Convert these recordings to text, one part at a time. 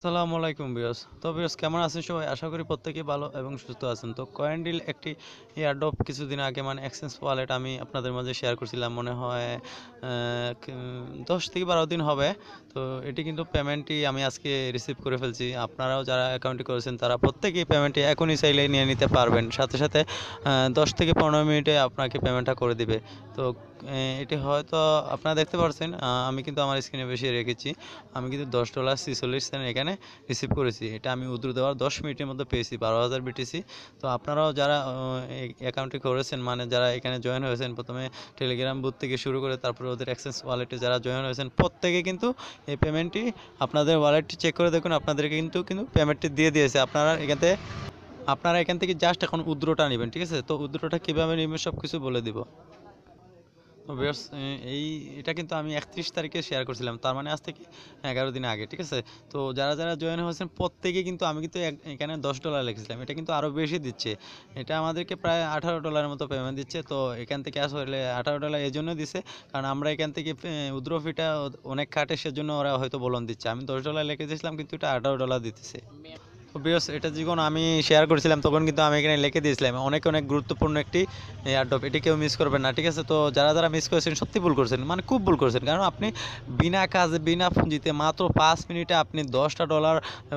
আসসালামু আলাইকুম বিয়াস তো বিয়াস কেমন আছেন সবাই আশা করি প্রত্যেকেই ভালো এবং সুস্থ আছেন তো কয়েনডিল একটি এয়ারড্রপ কিছুদিন আগে মানে এক্সচেঞ্জ ওয়ালেট আমি আপনাদের মাঝে শেয়ার করছিলাম মনে হয় দশ থেকে বারো দিন হবে তো এটি কিন্তু পেমেন্টটি আমি আজকে রিসিভ করে ফেলছি আপনারাও যারা অ্যাকাউন্টে করেছেন তারা প্রত্যেকেই পেমেন্টটি এখনই চাইলে নিয়ে নিতে পারবেন সাথে সাথে দশ থেকে পনেরো মিনিটে আপনাকে পেমেন্টটা করে দিবে তো এটি হয়তো আপনারা দেখতে পারছেন আমি কিন্তু আমার স্ক্রিনে বেশি রেখেছি আমি কিন্তু দশ ডলার চল্লিশ সেন্ট এখানে এখানে রিসিভ করেছি এটা আমি উদ্রু দেওয়ার দশ মিনিটের মধ্যে পেয়েছি বারো হাজার বিটিসি তো আপনারাও যারা অ্যাকাউন্টটি করেছেন মানে যারা এখানে জয়েন হয়েছেন প্রথমে টেলিগ্রাম বুথ থেকে শুরু করে তারপরে ওদের অ্যাক্সেস ওয়ালেটে যারা জয়েন হয়েছেন প্রত্যেকে কিন্তু এই পেমেন্টটি আপনাদের ওয়ালেটটি চেক করে দেখুন আপনাদেরকে কিন্তু কিন্তু পেমেন্টটি দিয়ে দিয়েছে আপনারা এখানে আপনারা এখান থেকে জাস্ট এখন উদ্রটা নেবেন ঠিক আছে তো উদ্রটা কীভাবে নেবেন সব কিছু বলে দিব এই এটা কিন্তু আমি একত্রিশ তারিখে শেয়ার করছিলাম তার মানে আজ থেকে এগারো দিন আগে ঠিক আছে তো যারা যারা জয়েন হয়েছেন প্রত্যেকে কিন্তু আমি কিন্তু এখানে দশ ডলার লিখেছিলাম এটা কিন্তু আরও বেশি দিচ্ছে এটা আমাদেরকে প্রায় আঠারো ডলারের মতো পেমেন্ট দিচ্ছে তো এখান থেকে আসলে আঠারো ডলার এই জন্য দিছে কারণ আমরা এখান থেকে উদ্র ফিটা অনেক খাটে সেজন্য ওরা হয়তো বলন দিচ্ছে আমি দশ ডলার লিখে দিয়েছিলাম কিন্তু এটা আঠারো ডলার দিতেছে বিকজ এটা যখন আমি শেয়ার করেছিলাম তখন কিন্তু আমি এখানে লিখে দিয়েছিলাম অনেক অনেক গুরুত্বপূর্ণ একটি এয়ারড্রপ এটি কেউ মিস করবেন না ঠিক আছে তো যারা যারা মিস করেছেন সত্যি ভুল করছেন মানে খুব ভুল করছেন কারণ আপনি বিনা কাজে বিনা পুঁজিতে মাত্র পাঁচ মিনিটে আপনি দশটা ডলার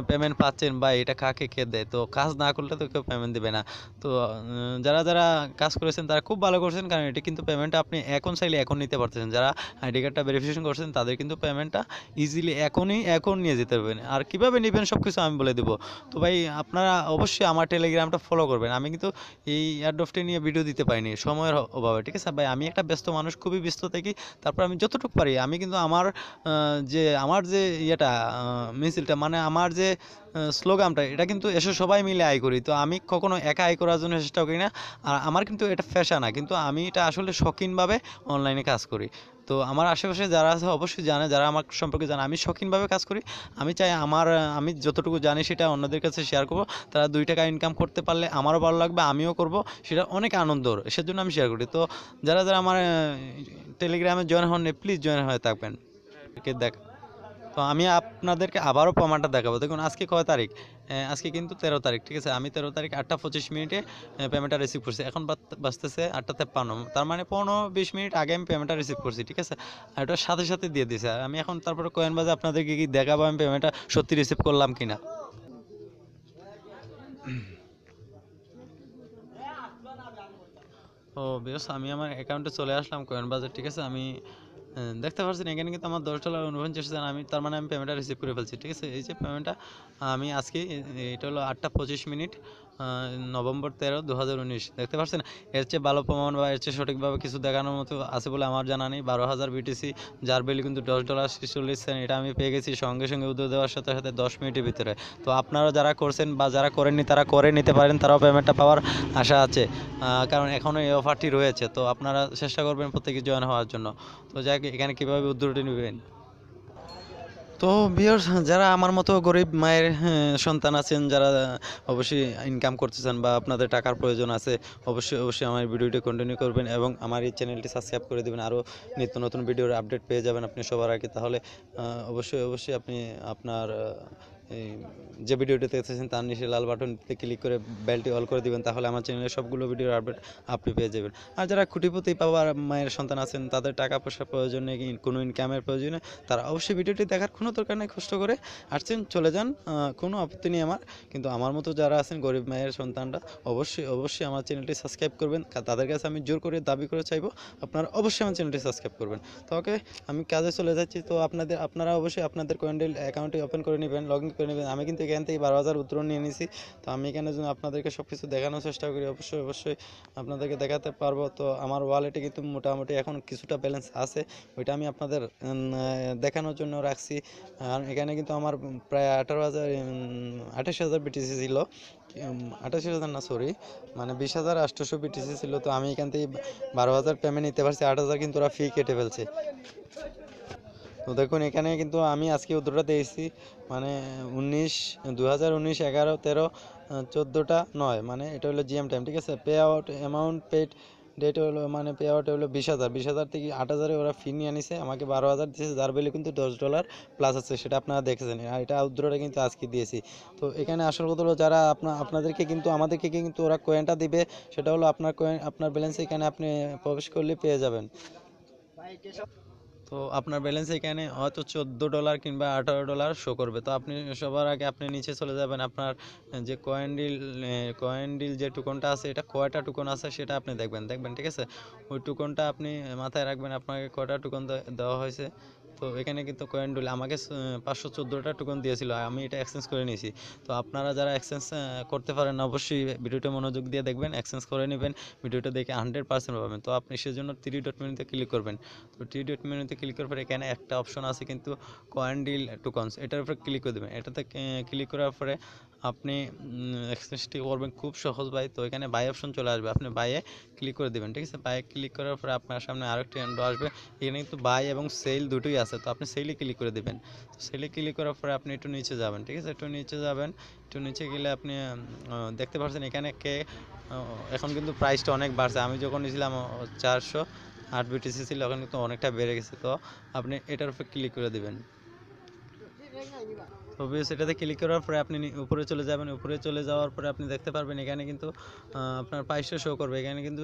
পেমেন্ট পাচ্ছেন বা এটা কাকে কে দেয় তো কাজ না করলে তো কেউ পেমেন্ট দেবে না তো যারা যারা কাজ করেছেন তারা খুব ভালো করছেন কারণ এটি কিন্তু পেমেন্টটা আপনি এখন চাইলে এখন নিতে পারতেছেন যারা আইডি কার্ডটা ভেরিফিকেশন করছেন তাদের কিন্তু পেমেন্টটা ইজিলি এখনই এখন নিয়ে যেতে পারবেন আর কীভাবে নেবেন সব কিছু আমি বলে দেবো তো ভাই আপনারা অবশ্যই আমার টেলিগ্রামটা ফলো করবেন আমি কিন্তু এই এয়ারড্রপটি নিয়ে ভিডিও দিতে পারিনি সময়ের অভাবে ঠিক আছে ভাই আমি একটা ব্যস্ত মানুষ খুবই ব্যস্ত থাকি তারপর আমি যতটুকু পারি আমি কিন্তু আমার যে আমার যে ইয়েটা মিছিলটা মানে আমার যে স্লোগানটা এটা কিন্তু এসে সবাই মিলে আয় করি তো আমি কখনো একা আয় করার জন্য চেষ্টা করি না আর আমার কিন্তু এটা ফ্যাশা না কিন্তু আমি এটা আসলে শখিনভাবে অনলাইনে কাজ করি তো আমার আশেপাশে যারা আছে অবশ্যই জানে যারা আমার সম্পর্কে জানে আমি শখিনভাবে কাজ করি আমি চাই আমার আমি যতটুকু জানি সেটা অন্যদের কাছে শেয়ার করব তারা দুই টাকা ইনকাম করতে পারলে আমারও ভালো লাগবে আমিও করব সেটা অনেক আনন্দর সেজন্য আমি শেয়ার করি তো যারা যারা আমার টেলিগ্রামে জয়েন হন প্লিজ জয়েন হয়ে থাকবেন দেখ তো আমি আপনাদেরকে আবারও প্রমাণটা দেখাবো দেখুন আজকে কয় তারিখ আজকে কিন্তু তেরো তারিখ ঠিক আছে আমি তেরো তারিখ আটটা পঁচিশ মিনিটে পেমেন্টটা রিসিভ করছি এখন বাঁচতেছে আটটা তেপ্পান্ন তার মানে পনেরো বিশ মিনিট আগে আমি পেমেন্টটা রিসিভ করছি ঠিক আছে আর ওটা সাথে সাথে দিয়ে দিয়েছে আর আমি এখন তারপরে কয়েন বাজে আপনাদেরকে কি দেখাবো আমি পেমেন্টটা সত্যি রিসিভ করলাম কি না ও বেশ আমি আমার অ্যাকাউন্টে চলে আসলাম কয়েন বাজার ঠিক আছে আমি হ্যাঁ, দেখতে পাচ্ছেন এখানে কিন্তু আমার দশ ডলার উনপঞ্চাশ হাজার আমি তার মানে আমি পেমেন্টটা রিসিভ করে ফেলছি ঠিক আছে এই যে পেমেন্টটা আমি আজকে এটা হলো আটটা পঁচিশ মিনিট নভেম্বর তেরো দু দেখতে পাচ্ছেন এর চেয়ে ভালো প্রমাণ বা এর চেয়ে সঠিকভাবে কিছু দেখানোর মতো আছে বলে আমার জানা নেই বারো হাজার বিটিসি যার বেলি কিন্তু দশ ডলার চল্লিশ সেন্ট এটা আমি পেয়ে গেছি সঙ্গে সঙ্গে উদ্যোগ দেওয়ার সাথে সাথে দশ মিনিটের ভিতরে তো আপনারা যারা করছেন বা যারা করেননি তারা করে নিতে পারেন তারাও পেমেন্টটা পাওয়ার আশা আছে কারণ এখনও এই অফারটি রয়েছে তো আপনারা চেষ্টা করবেন প্রত্যেকে জয়েন হওয়ার জন্য তো যাই এখানে কীভাবে উদ্যোগটি নেবেন তো বিয়র যারা আমার মতো গরিব মায়ের হ্যাঁ, সন্তান আছেন যারা অবশ্যই ইনকাম করতেছেন বা আপনাদের টাকার প্রয়োজন আছে অবশ্যই অবশ্যই আমার ভিডিওটি কন্টিনিউ করবেন এবং আমার এই চ্যানেলটি সাবস্ক্রাইব করে দেবেন আরও নিত্য নতুন ভিডিওর আপডেট পেয়ে যাবেন আপনি সবার আগে তাহলে অবশ্যই অবশ্যই আপনি আপনার যে ভিডিওটি দেখতেছেন তার নিচে লাল বাটনটিতে ক্লিক করে বেলটি অল করে দিবেন তাহলে আমার চ্যানেলের সবগুলো ভিডিওর আপডেট আপনি পেয়ে যাবেন আর যারা খুঁটিপতি বাবার মায়ের সন্তান আছেন তাদের টাকা পয়সার প্রয়োজনে কোনো ইনকামের প্রয়োজনে তারা অবশ্যই ভিডিওটি দেখার কোনো দরকার নেই কষ্ট করে আসছেন চলে যান কোনো আপত্তি নেই আমার কিন্তু আমার মতো যারা আছেন গরিব মায়ের সন্তানরা অবশ্যই অবশ্যই আমার চ্যানেলটি সাবস্ক্রাইব করবেন তাদের কাছে আমি জোর করে দাবি করে চাইবো আপনারা অবশ্যই আমার চ্যানেলটি সাবস্ক্রাইব করবেন তো ওকে আমি কাজে চলে যাচ্ছি তো আপনাদের আপনারা অবশ্যই আপনাদের কোয়েন্ডেল অ্যাকাউন্টটি ওপেন করে নেবেন লগ ইন করে নেবেন আমি কিন্তু এখান থেকে বারো হাজার উত্তরণ নিয়ে নিয়েছি তো আমি এখানে যদি আপনাদেরকে সব কিছু দেখানোর চেষ্টা করি অবশ্যই অবশ্যই আপনাদেরকে দেখাতে পারবো তো আমার ওয়ালেটে কিন্তু মোটামুটি এখন কিছুটা ব্যালেন্স আছে ওইটা আমি আপনাদের দেখানোর জন্য রাখছি আর এখানে কিন্তু আমার প্রায় আঠারো হাজার আঠাশ হাজার বিটিসি ছিল আঠাশ হাজার না সরি মানে বিশ হাজার আটশোশো বিটিসি ছিল তো আমি এখান থেকে বারো হাজার পেমেন্ট নিতে পারছি আট হাজার কিন্তু ওরা ফি কেটে ফেলছে তো দেখুন এখানে কিন্তু আমি আজকে উদ্রটাতে দিয়েছি মানে উনিশ দু হাজার উনিশ এগারো তেরো চোদ্দোটা নয় মানে এটা হলো জিএম টাইম ঠিক আছে pay out amount paid date হলো মানে পে আউট হলো বিশ হাজার বিশ হাজার থেকে আট হাজারে ওরা ফি নিয়ে আনিছে আমাকে বারো হাজার দিয়েছে যার বেলে কিন্তু দশ ডলার প্লাস আছে সেটা আপনারা দেখেছেন আর এটা আউটডোরটা কিন্তু আজকে দিয়েছি তো এখানে আসল কথা হলো যারা আপনার আপনাদেরকে কিন্তু আমাদেরকে কিন্তু ওরা কয়েনটা দিবে সেটা হলো আপনার কয়েন আপনার ব্যালেন্স এখানে আপনি প্রবেশ করলে পেয়ে যাবেন তো আপনার ব্যালেন্স এখানে হয়তো চোদ্দ ডলার কিংবা আঠারো ডলার শো করবে তো আপনি সবার আগে আপনি নিচে চলে যাবেন আপনার যে কয়েন ডিল কয়েন ডিল যে টুকনটা আছে এটা কয়টা টুকন আছে সেটা আপনি দেখবেন দেখবেন ঠিক আছে ওই টুকনটা আপনি মাথায় রাখবেন আপনাকে কয়টা টুকন দেওয়া হয়েছে তো এখানে কিন্তু কয়েন ডুলে আমাকে পাঁচশো চোদ্দোটা টোকন দিয়েছিল আমি এটা এক্সচেঞ্জ করে নিয়েছি তো আপনারা যারা এক্সচেঞ্জ করতে পারেন অবশ্যই ভিডিওটা মনোযোগ দিয়ে দেখবেন এক্সচেঞ্জ করে নেবেন ভিডিওটা দেখে হান্ড্রেড পার্সেন্ট পাবেন তো আপনি সেজন্য থ্রি ডট মেনুতে ক্লিক করবেন তো থ্রি ডট মেনুতে ক্লিক করার পরে এখানে একটা অপশন আছে কিন্তু কয়েন ডিল টুকনস এটার উপরে ক্লিক করে দেবেন এটাতে ক্লিক করার পরে আপনি এক্সচেঞ্জটি করবেন খুব সহজ ভাই তো এখানে বাই অপশন চলে আসবে আপনি বাইয়ে ক্লিক করে দেবেন ঠিক আছে বাইয়ে ক্লিক করার পরে আপনার সামনে আরেকটি উইন্ডো আসবে এখানে কিন্তু বাই এবং সেল দুটোই আছে তো আপনি সেলে ক্লিক করে দেবেন তো সেলে ক্লিক করার পরে আপনি একটু নিচে যাবেন ঠিক আছে একটু নিচে যাবেন একটু নিচে গেলে আপনি দেখতে পাচ্ছেন এখানে কে এখন কিন্তু প্রাইসটা অনেক বাড়ছে আমি যখন নিয়েছিলাম চারশো আট বিটিসি ছিল এখন কিন্তু অনেকটা বেড়ে গেছে তো আপনি এটার উপর ক্লিক করে দেবেন তো ভিউস এটাতে ক্লিক করার পরে আপনি উপরে চলে যাবেন উপরে চলে যাওয়ার পরে আপনি দেখতে পারবেন এখানে কিন্তু আপনার পাঁচশো শো করবে এখানে কিন্তু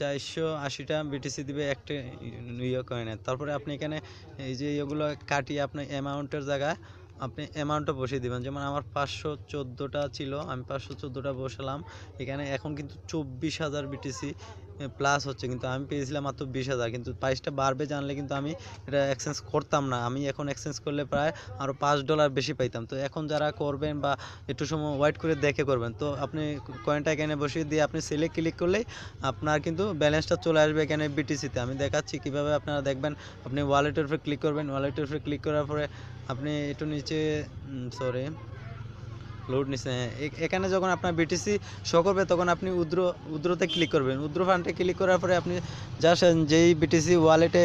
চারশো আশিটা বিটিসি দিবে একটি ইয়ে কয়েনে তারপরে আপনি এখানে এই যে ইয়েগুলো কাটিয়ে আপনি অ্যামাউন্টের জায়গায় আপনি অ্যামাউন্টটা বসিয়ে দেবেন যেমন আমার পাঁচশো চোদ্দোটা ছিল আমি পাঁচশো চোদ্দোটা বসালাম এখানে এখন কিন্তু চব্বিশ হাজার বিটিসি প্লাস হ্যাঁ, হচ্ছে কিন্তু আমি পেয়েছিলাম মাত্র বিশ হাজার কিন্তু প্রাইসটা বাড়বে জানলে কিন্তু আমি এটা এক্সচেঞ্জ করতাম না আমি এখন এক্সচেঞ্জ করলে প্রায় আরও পাঁচ ডলার বেশি পাইতাম তো এখন যারা করবেন বা একটু সময় ওয়েট করে দেখে করবেন তো আপনি কয়েনটা এখানে বসিয়ে দিয়ে আপনি সেলে ক্লিক করলেই আপনার কিন্তু ব্যালেন্সটা চলে আসবে এখানে বিটিসিতে আমি দেখাচ্ছি কিভাবে আপনারা দেখবেন আপনি ওয়ালেটের উপরে ক্লিক করবেন ওয়ালেটের উপরে ক্লিক করার পরে আপনি একটু নিচে সরি লোড নিচ্ছে এখানে যখন আপনার বিটিসি শো করবে তখন আপনি উদ্র উদ্রতে ক্লিক করবেন উদ্র ফান্ডে ক্লিক করার পরে আপনি জাস্ট যেই বিটিসি ওয়ালেটে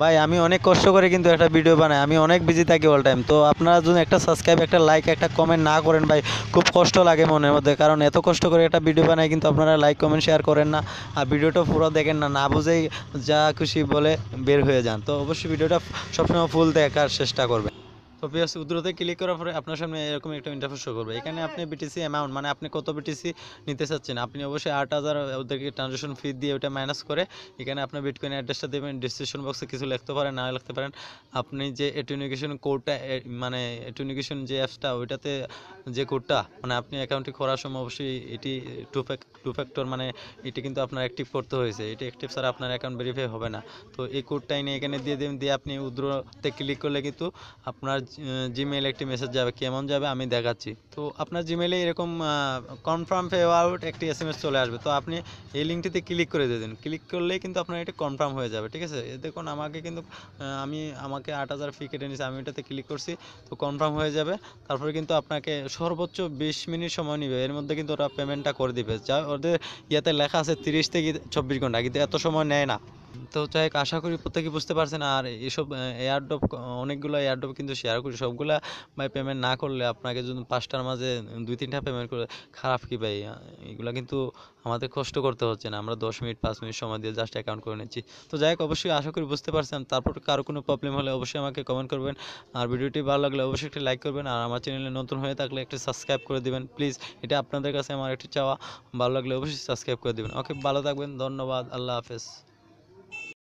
ভাই আমি অনেক কষ্ট করে কিন্তু একটা ভিডিও বানাই আমি অনেক বিজি থাকি অল টাইম তো আপনারা যদি একটা সাবস্ক্রাইব একটা লাইক একটা কমেন্ট না করেন ভাই খুব কষ্ট লাগে মনের মধ্যে কারণ এত কষ্ট করে একটা ভিডিও বানাই কিন্তু আপনারা লাইক কমেন্ট শেয়ার করেন না আর ভিডিওটা পুরো দেখেন না না বুঝেই যা খুশি বলে বের হয়ে যান তো অবশ্যই ভিডিওটা সবসময় ফুল দেখার চেষ্টা করবেন তো পিএস উদ্রতে ক্লিক করার পরে আপনার সামনে এরকম একটা ইন্টারফেস শো করবে এখানে আপনি বিটিসি অ্যামাউন্ট মানে আপনি কত বিটিসি নিতে চাচ্ছেন আপনি অবশ্যই আট হাজার ওদেরকে ট্রানজেকশন ফি দিয়ে ওটা মাইনাস করে এখানে আপনার বিটকয়েন অ্যাড্রেসটা দেবেন ডিসক্রিপশন বক্সে কিছু লিখতে পারেন না লিখতে পারেন আপনি যে এটুনিকেশন কোডটা মানে এটুনিকেশন যে অ্যাপসটা ওইটাতে যে কোডটা মানে আপনি অ্যাকাউন্টটি করার সময় অবশ্যই এটি টু ফ্যাক টু ফ্যাক্টর মানে এটি কিন্তু আপনার অ্যাক্টিভ করতে হয়েছে এটি অ্যাক্টিভ ছাড়া আপনার অ্যাকাউন্ট ভেরিফাই হবে না তো এই কোডটা এনে এখানে দিয়ে দেবেন দিয়ে আপনি উদ্রতে ক্লিক করলে কিন্তু আপনার জিমেইল একটি মেসেজ যাবে কেমন যাবে আমি দেখাচ্ছি তো আপনার জিমেইলে এরকম কনফার্ম পে আউট একটি এস এম এস চলে আসবে তো আপনি এই লিঙ্কটিতে ক্লিক করে দেবেন ক্লিক করলেই কিন্তু আপনার এটা কনফার্ম হয়ে যাবে ঠিক আছে দেখুন আমাকে কিন্তু আমি আমাকে আট হাজার ফি কেটে নিয়েছি আমি এটাতে ক্লিক করছি তো কনফার্ম হয়ে যাবে তারপরে কিন্তু আপনাকে সর্বোচ্চ বিশ মিনিট সময় নিবে এর মধ্যে কিন্তু ওরা পেমেন্টটা করে দিবে যা ওদের ইয়াতে লেখা আছে তিরিশ থেকে চব্বিশ ঘন্টা কিন্তু এত সময় নেয় না তো যাই আশা করি প্রত্যেকে বুঝতে পারছেন আর এসব এয়ারড্রপ অনেকগুলো এয়ারড্রপ কিন্তু শেয়ার করি সবগুলা ভাই পেমেন্ট না করলে আপনাকে যদি পাঁচটার মাঝে দুই তিনটা পেমেন্ট করে খারাপ কি ভাই এগুলা কিন্তু আমাদের কষ্ট করতে হচ্ছে না আমরা দশ মিনিট পাঁচ মিনিট সময় দিয়ে জাস্ট অ্যাকাউন্ট করে নিচ্ছি তো যাই হোক অবশ্যই আশা করি বুঝতে পারছেন তারপর কারো কোনো প্রবলেম হলে অবশ্যই আমাকে কমেন্ট করবেন আর ভিডিওটি ভালো লাগলে অবশ্যই একটি লাইক করবেন আর আমার চ্যানেলে নতুন হয়ে থাকলে একটি সাবস্ক্রাইব করে দেবেন প্লিজ এটা আপনাদের কাছে আমার একটি চাওয়া ভালো লাগলে অবশ্যই সাবস্ক্রাইব করে দেবেন ওকে ভালো থাকবেন ধন্যবাদ আল্লাহ হাফেজ